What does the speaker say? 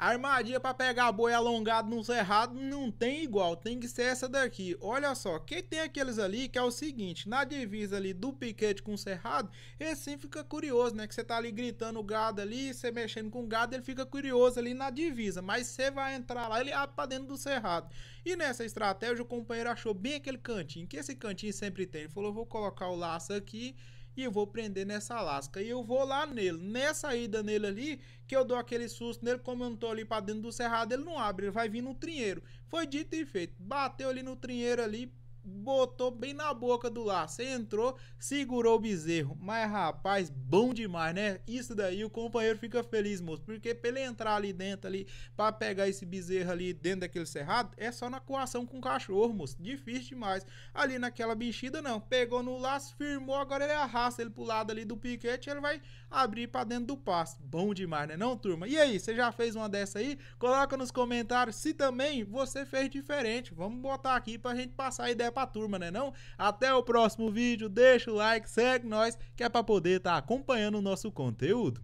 A armadilha para pegar boi alongado no cerrado não tem igual, tem que ser essa daqui. Olha só, quem tem aqueles ali que é o seguinte, na divisa ali do piquete com o cerrado, ele sim fica curioso, né? Que você tá ali gritando o gado ali, você mexendo com o gado, ele fica curioso ali na divisa, mas você vai entrar lá, ele abre para dentro do cerrado. E nessa estratégia o companheiro achou bem aquele cantinho, que esse cantinho sempre tem. Ele falou, vou colocar o laço aqui e eu vou prender nessa lasca. E eu vou lá nele, nessa ida nele ali, que eu dou aquele susto nele, como eu não tô ali pra dentro do cerrado, ele não abre, ele vai vir no trinheiro. Foi dito e feito. Bateu ali no trinheiro ali, botou bem na boca do laço. Entrou, segurou o bezerro. Mas, rapaz, bom demais, né? Isso daí o companheiro fica feliz, moço. Porque pra ele entrar ali dentro, ali, pra pegar esse bezerro ali dentro daquele cerrado, é só na coação com o cachorro, moço. Difícil demais. Ali naquela bichida, não. Pegou no laço, firmou, agora ele arrasta ele pro lado ali do piquete, ele vai abrir pra dentro do pasto. Bom demais, né não, turma? E aí, você já fez uma dessa aí? Coloca nos comentários se também você fez diferente. Vamos botar aqui pra gente passar a ideia aí é pra turma, né não? Até o próximo vídeo, deixa o like, segue nós, que é pra poder estar tá acompanhando o nosso conteúdo.